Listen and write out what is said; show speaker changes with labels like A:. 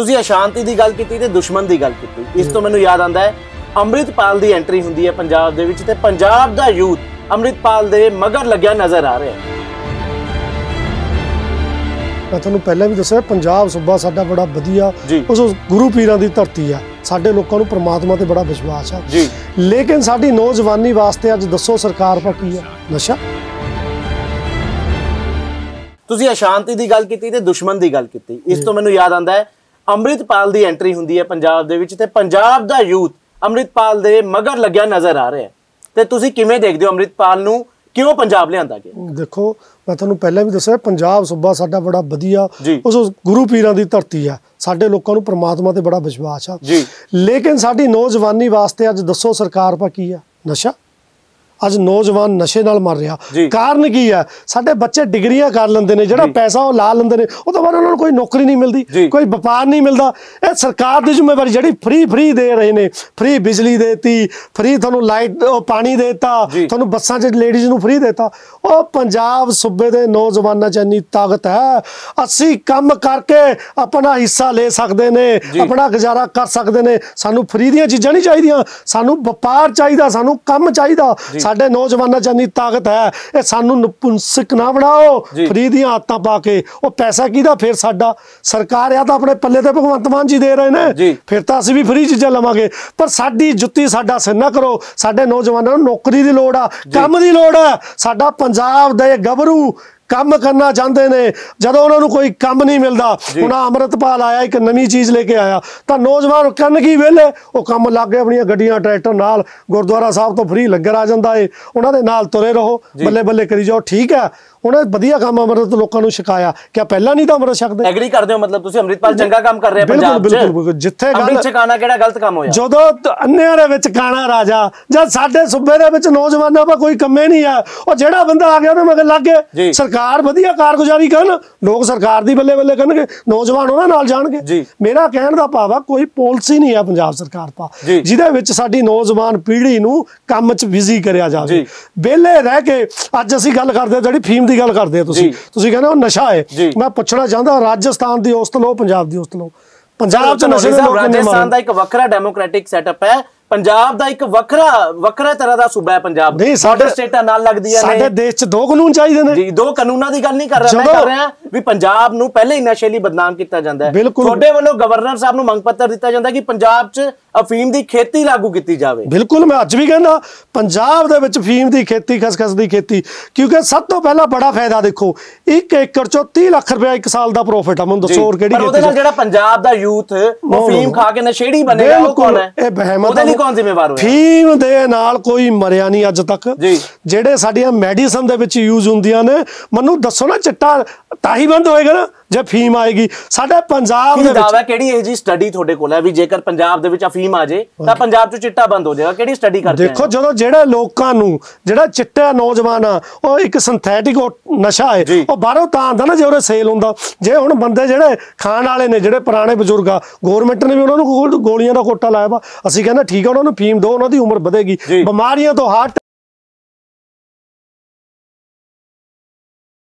A: ਤੁਸੀਂ ਅਸ਼ਾਂਤੀ ਦੀ ਗੱਲ ਕੀਤੀ ਤੇ ਦੁਸ਼ਮਣ ਦੀ ਗੱਲ ਕੀਤੀ ਇਸ ਤੋਂ ਮੈਨੂੰ ਯਾਦ ਆਂਦਾ ਹੈ ਅੰਮ੍ਰਿਤਪਾਲ ਦੀ ਐਂਟਰੀ ਹੁੰਦੀ ਹੈ ਪੰਜਾਬ ਦੇ ਵਿੱਚ ਤੇ ਪੰਜਾਬ ਦਾ ਯੂਥ ਅੰਮ੍ਰਿਤਪਾਲ ਦੇ ਮਗਰ ਲੱਗਿਆ ਨਜ਼ਰ ਆ ਰਿਹਾ ਹੈ
B: ਮੈਂ ਤੁਹਾਨੂੰ ਪਹਿਲਾਂ ਵੀ ਦੱਸਿਆ ਪੰਜਾਬ ਸੂਬਾ ਸਾਡਾ ਬੜਾ ਵਧੀਆ ਉਸ ਗੁਰੂ ਪੀਰਾਂ ਦੀ ਧਰਤੀ ਆ ਸਾਡੇ ਲੋਕਾਂ ਨੂੰ ਪ੍ਰਮਾਤਮਾ ਤੇ ਬੜਾ ਵਿਸ਼ਵਾਸ ਆ ਜੀ ਲੇਕਿਨ ਸਾਡੀ ਨੌਜਵਾਨੀ ਵਾਸਤੇ ਅੱਜ ਦੱਸੋ ਸਰਕਾਰ ਪਰ ਕੀ ਆ ਨਸ਼ਾ
A: ਤੁਸੀਂ ਅਸ਼ਾਂਤੀ ਦੀ ਗੱਲ ਕੀਤੀ ਤੇ ਦੁਸ਼ਮਣ ਦੀ ਗੱਲ ਕੀਤੀ ਇਸ ਤੋਂ ਮੈਨੂੰ ਯਾਦ ਆਂਦਾ ਹੈ ਅੰਮ੍ਰਿਤਪਾਲ ਦੀ ਐਂਟਰੀ ਹੁੰਦੀ ਹੈ ਪੰਜਾਬ ਦੇ ਵਿੱਚ ਤੇ ਪੰਜਾਬ ਦਾ ਯੂਥ ਅੰਮ੍ਰਿਤਪਾਲ ਦੇ ਮਗਰ ਲੱਗਿਆ ਨਜ਼ਰ ਆ ਰਿਹਾ ਤੇ ਤੁਸੀਂ ਕਿਵੇਂ ਦੇਖਦੇ ਹੋ ਅੰਮ੍ਰਿਤਪਾਲ ਨੂੰ ਕਿਉਂ ਪੰਜਾਬ ਲਿਆਂਦਾ ਗਿਆ
B: ਦੇਖੋ ਮੈਂ ਤੁਹਾਨੂੰ ਪਹਿਲਾਂ ਵੀ ਦੱਸਿਆ ਪੰਜਾਬ ਸੂਬਾ ਸਾਡਾ ਬੜਾ ਵਧੀਆ ਉਸ ਗੁਰੂ ਪੀਰਾਂ ਦੀ ਧਰਤੀ ਆ ਸਾਡੇ ਲੋਕਾਂ ਨੂੰ ਪ੍ਰਮਾਤਮਾ ਤੇ ਬੜਾ ਵਿਸ਼ਵਾਸ ਆ ਲੇਕਿਨ ਸਾਡੀ ਨੌਜਵਾਨੀ ਵਾਸਤੇ ਅੱਜ ਦੱਸੋ ਸਰਕਾਰ ਪਾ ਕੀ ਆ ਨਸ਼ਾ ਅੱਜ ਨੌਜਵਾਨ ਨਸ਼ੇ ਨਾਲ ਮਰ ਰਿਹਾ ਕਾਰਨ ਕੀ ਹੈ ਸਾਡੇ ਬੱਚੇ ਡਿਗਰੀਆਂ ਕਰ ਲੈਂਦੇ ਨੇ ਜਿਹੜਾ ਪੈਸਾ ਉਹ ਲਾ ਲੈਂਦੇ ਨੇ ਉਹ ਤੋਂ ਬਾਅਦ ਉਹਨਾਂ ਨੂੰ ਕੋਈ ਨੌਕਰੀ ਨਹੀਂ ਮਿਲਦੀ ਕੋਈ ਵਪਾਰ ਨਹੀਂ ਮਿਲਦਾ ਇਹ ਸਰਕਾਰ ਦੀ ਜ਼ਿੰਮੇਵਾਰੀ ਜਿਹੜੀ ਫ੍ਰੀ ਫ੍ਰੀ ਦੇ ਰਹੇ ਨੇ ਫ੍ਰੀ ਬਿਜਲੀ ਦੇਤੀ ਫ੍ਰੀ ਤੁਹਾਨੂੰ ਲਾਈਟ ਪਾਣੀ ਦੇਤਾ ਤੁਹਾਨੂੰ ਬੱਸਾਂ 'ਚ ਲੇਡੀਜ਼ ਨੂੰ ਫ੍ਰੀ ਦੇਤਾ ਉਹ ਪੰਜਾਬ ਸੂਬੇ ਦੇ ਨੌਜਵਾਨਾਂ 'ਚ ਇੰਨੀ ਤਾਕਤ ਹੈ ਅਸੀਂ ਕੰਮ ਕਰਕੇ ਆਪਣਾ ਹਿੱਸਾ ਲੈ ਸਕਦੇ ਨੇ ਆਪਣਾ ਗੁਜ਼ਾਰਾ ਕਰ ਸਕਦੇ ਨੇ ਸਾਨੂੰ ਫ੍ਰੀ ਦੀਆਂ ਚੀਜ਼ਾਂ ਨਹੀਂ ਚਾਹੀਦੀਆਂ ਸਾਨੂੰ ਵਪਾਰ ਚਾਹੀਦਾ ਸਾਨੂੰ ਕੰਮ ਚਾਹੀਦਾ ਸਾਡੇ ਨੌਜਵਾਨਾਂ 'ਚ ਇੰਨੀ ਤਾਕਤ ਹੈ ਇਹ ਸਾਨੂੰ ਨਪੁੰਸਕ ਨਾ ਬਣਾਓ ਫਰੀ ਦੀਆਂ ਆਤਾਂ ਪਾ ਕੇ ਉਹ ਪੈਸਾ ਕਿਹਦਾ ਫਿਰ ਸਾਡਾ ਸਰਕਾਰ ਆ ਤਾਂ ਆਪਣੇ ਪੱਲੇ ਤੇ ਭਗਵੰਤ ਮਾਨ ਜੀ ਦੇ ਰਹੇ ਨੇ ਫਿਰ ਤਾਂ ਅਸੀਂ ਵੀ ਫਰੀ ਚੀਜ਼ਾਂ ਲਵਾਂਗੇ ਪਰ ਸਾਡੀ ਜੁੱਤੀ ਸਾਡਾ ਸਿਰ ਕਰੋ ਸਾਡੇ ਨੌਜਵਾਨਾਂ ਨੂੰ ਨੌਕਰੀ ਦੀ ਲੋੜ ਆ ਕੰਮ ਦੀ ਲੋੜ ਆ ਸਾਡਾ ਪੰਜਾਬ ਦੇ ਗੱਭਰੂ ਕੰਮ ਕਰਨਾ ਚਾਹੁੰਦੇ ਨੇ ਜਦੋਂ ਉਹਨਾਂ ਨੂੰ ਕੋਈ ਕੰਮ ਨਹੀਂ ਮਿਲਦਾ ਉਹਨਾਂ ਅਮਰਤਪਾਲ ਆਇਆ ਇੱਕ ਨਵੀਂ ਚੀਜ਼ ਲੈ ਕੇ ਆਇਆ ਤਾਂ ਨੌਜਵਾਨ ਕਰਨ ਕੀ ਵੇਲੇ ਉਹ ਕੰਮ ਲੱਗੇ ਆਪਣੀਆਂ ਗੱਡੀਆਂ ਟਰੈਕਟਰ ਨਾਲ ਗੁਰਦੁਆਰਾ ਸਾਹਿਬ ਤੋਂ ਫ੍ਰੀ ਲੰਗਰ ਆ ਜਾਂਦਾ ਏ ਉਹਨਾਂ ਦੇ ਨਾਲ ਤੁਰੇ ਰਹੋ ਬੱਲੇ ਬੱਲੇ ਕਰੀ ਜਾਓ ਠੀਕ ਹੈ ਉਹਨੇ ਵਧੀਆ ਕੰਮ ਅਮਰਤ ਲੋਕਾਂ ਨੂੰ ਸ਼ਿਕਾਇਆ ਕਿ ਪਹਿਲਾਂ ਨਹੀਂ ਤਾਂ ਅਮਰਤ ਛਕਦੇ ਐਗਰੀ ਕਰਦੇ
A: ਹੋ ਮਤਲਬ ਤੁਸੀਂ ਅਮਰਿਤਪਾਲ ਚੰਗਾ ਕੰਮ ਕਰ ਰਹੇ ਪੰਜਾਬ 'ਚ ਬਿਲਕੁਲ
B: ਜਿੱਥੇ ਗੱਲ ਅਮਰਿਤ
A: ਛਕਾਣਾ ਕਿਹੜਾ ਗਲਤ ਕੰਮ ਹੋਇਆ
B: ਜਦੋਂ ਅੰਨਿਆਂ ਦੇ ਵਿੱਚ ਕਾਣਾ ਰਾਜਾ ਜਾਂ ਸਾਡੇ ਸੂਬੇ ਦੇ ਵਿੱਚ ਨੌਜਵਾਨਾਂ ਦਾ ਕੋਈ ਕੰਮੇ ਨਹੀਂ ਆ ਉਹ ਜਿਹੜਾ ਬੰਦਾ ਆ ਗਿਆ ਉਹਨੇ ਮਗਰ ਲੱਗ ਗਿਆ ਸਰਕਾਰ ਵਧੀਆ ਕਾਰਗੁਜ਼ਾਰੀ ਕਰਨ ਲੋਕ ਸਰਕਾਰ ਦੀ ਬੱਲੇ ਬੱਲੇ ਕਰਨਗੇ ਨੌਜਵਾਨ ਉਹਨਾਂ ਨਾਲ ਜਾਣਗੇ ਮੇਰਾ ਕਹਿਣ ਦਾ ਭਾਵ ਆ ਕੋਈ ਪਾਲਿਸੀ ਨਹੀਂ ਆ ਪੰਜਾਬ ਸਰਕਾਰ ਦਾ ਜਿਹਦੇ ਵਿੱਚ ਸਾਡੀ ਨੌਜਵਾਨ ਪੀੜ੍ਹੀ ਨੂੰ ਕੰਮ 'ਚ ਬਿਜ਼ੀ ਕਰਿਆ ਜਾਵੇ ਵਿਹਲੇ ਰਹਿ ਕੇ ਅੱਜ ਅਸੀਂ ਗੱਲ ਕਰਦੇ ਜਿਹੜੀ ਫੀਮ ਦੀ ਗੱਲ ਕਰਦੇ ਆ ਤੁਸੀਂ ਤੁਸੀਂ ਕਹਿੰਦੇ ਹੋ ਨਸ਼ਾ ਹੈ ਮੈਂ ਪੁੱਛਣਾ ਚਾਹੁੰਦਾ ਰਾਜਸਥਾਨ ਦੀ ਉਸਤ ਲੋ ਪੰਜਾਬ ਦੀ ਉਸਤ ਲੋ ਪੰਜਾਬ 'ਚ ਨਸ਼ੇ ਦੇ ਲੋਕ ਰਾਜਸਥਾਨ ਦਾ
A: ਇੱਕ ਵੱਖਰਾ ਡੈਮੋਕ੍ਰੈਟਿਕ ਸੈਟਅਪ ਹੈ ਪੰਜਾਬ ਦਾ ਇੱਕ ਵੱਖਰਾ ਵੱਖਰਾ ਤਰ੍ਹਾਂ ਦਾ ਸੂਬਾ ਹੈ ਪੰਜਾਬ ਨਹੀਂ ਸਾਡੇ ਸਟੇਟਾਂ ਨਾਲ ਲੱਗਦੀਆਂ ਨੇ ਸਾਡੇ
B: ਦੇਸ਼ 'ਚ ਦੋ ਕਾਨੂੰਨ ਚਾਹੀਦੇ ਨੇ ਜੀ ਦੋ
A: ਕਾਨੂੰਨਾਂ ਦੀ ਗੱਲ ਨਹੀਂ ਕਰ ਰਿਹਾ ਮੈਂ ਕਰ ਰਿਹਾ ਵੀ ਪੰਜਾਬ ਨੂੰ ਪਹਿਲੇ ਹੀ ਨਸ਼ੇ ਲਈ ਬਦਨਾਮ ਕੀਤਾ ਜਾਂਦਾ ਹੈ ਤੁਹਾਡੇ ਵੱਲੋਂ ਗਵਰਨਰ ਸਾਹਿਬ ਨੂੰ ਮੰਗ ਪੱਤਰ ਦਿੱਤਾ ਜਾਂਦਾ ਕਿ ਪੰਜਾਬ 'ਚ ਅਫੀਮ ਦੀ ਖੇਤੀ ਲਾਗੂ ਕੀਤੀ ਜਾਵੇ
B: ਬਿਲਕੁਲ ਮੈਂ ਅੱਜ ਵੀ ਕਹਿੰਦਾ ਪੰਜਾਬ ਦੇ ਵਿੱਚ ਅਫੀਮ ਦੀ ਖੇਤੀ ਖਸਖਸ ਦੀ ਖੇਤੀ ਕਿਉਂਕਿ ਸਭ ਤੋਂ ਪਹਿਲਾਂ ਬੜਾ ਫਾਇਦਾ ਦੇਖੋ 1 ਏਕੜ 'ਚੋਂ 30 ਲੱਖ ਰੁਪਏ ਇੱਕ ਸਾਲ ਦਾ ਪ੍ਰੋਫਿਟ ਆ ਮੈਨੂੰ ਦੱਸੋ ਹੋਰ ਕਿਹੜੀ ਖੇਤੀ ਪਰ ਉਹਦੇ ਨਾਲ ਜਿਹੜਾ
A: ਪੰਜਾਬ ਦਾ ਯੂਥ ਅਫੀਮ ਖਾ ਕੇ ਨਸ਼ੇੜੀ ਬਣੇਗਾ ਉਹ ਕੌਣ ਹੈ ਇਹ ਬਹਿਮਤ ਕੌਣ ਜ਼ਿੰਮੇਵਾਰ
B: ਹੋਇਆ ਥੀਮ ਦੇ ਨਾਲ ਕੋਈ ਮਰਿਆ ਨਹੀਂ ਅੱਜ ਤੱਕ ਜਿਹੜੇ ਸਾਡੀਆਂ ਮੈਡੀਸਨ ਦੇ ਵਿੱਚ ਯੂਜ਼ ਹੁੰਦੀਆਂ ਨੇ ਮੈਨੂੰ ਦੱਸੋ ਨਾ ਚਿੱਟਾ ਤਾਂ ਹੀ ਬੰਦ ਹੋਏਗਾ ਨਾ ਜੇ ਫੀਮ ਆਏਗੀ ਸਾਡੇ ਪੰਜਾਬ ਦੇ ਵਿੱਚ ਦਾਵਾ ਕਿਹੜੀ
A: ਇਹ ਜੀ ਸਟੱਡੀ ਤੁਹਾਡੇ ਕੋਲ ਹੈ ਵੀ ਜੇਕਰ ਪੰਜਾਬ ਦੇ ਵਿੱਚ ਅਫੀਮ ਆ ਜੇ ਤਾਂ ਪੰਜਾਬ 'ਚ ਚਿੱਟਾ ਬੰਦ ਹੋ ਜਾਏਗਾ ਕਿਹੜੀ ਸਟੱਡੀ ਕਰਦੇ ਦੇਖੋ
B: ਜਦੋਂ ਜਿਹੜੇ ਲੋਕਾਂ ਨੂੰ ਜਿਹੜਾ ਚਿੱਟਾ ਨੌਜਵਾਨ ਆ ਉਹ ਇੱਕ ਸਿੰਥੈਟਿਕ ਨਸ਼ਾ ਹੈ ਉਹ ਬਾਹਰੋਂ ਤਾਂ ਆਂਦਾ ਨਾ ਜੇ ਉਹਦੇ ਸੇਲ ਹੁੰਦਾ ਜੇ ਹੁਣ ਬੰਦੇ ਜਿਹੜੇ ਖਾਣ ਵਾਲੇ ਨੇ ਜਿਹੜੇ ਪੁਰਾਣੇ ਬਜ਼ੁਰਗ ਆ ਗਵਰਨਮੈਂਟ ਨੇ ਵੀ ਉਹਨਾਂ ਨੂੰ ਗੋਲੀਆਂ ਦਾ ਕੋਟਾ ਲਾਇਆ ਵਾ ਅਸੀਂ ਕਹਿੰਦਾ ਠੀਕ ਆ ਉਹਨਾਂ ਨੂੰ ਫੀਮ ਦੋ ਉਹਨਾਂ ਦੀ ਉਮਰ ਵਧੇਗੀ ਬਿਮਾਰੀਆਂ ਤੋਂ ਹਾਰਟ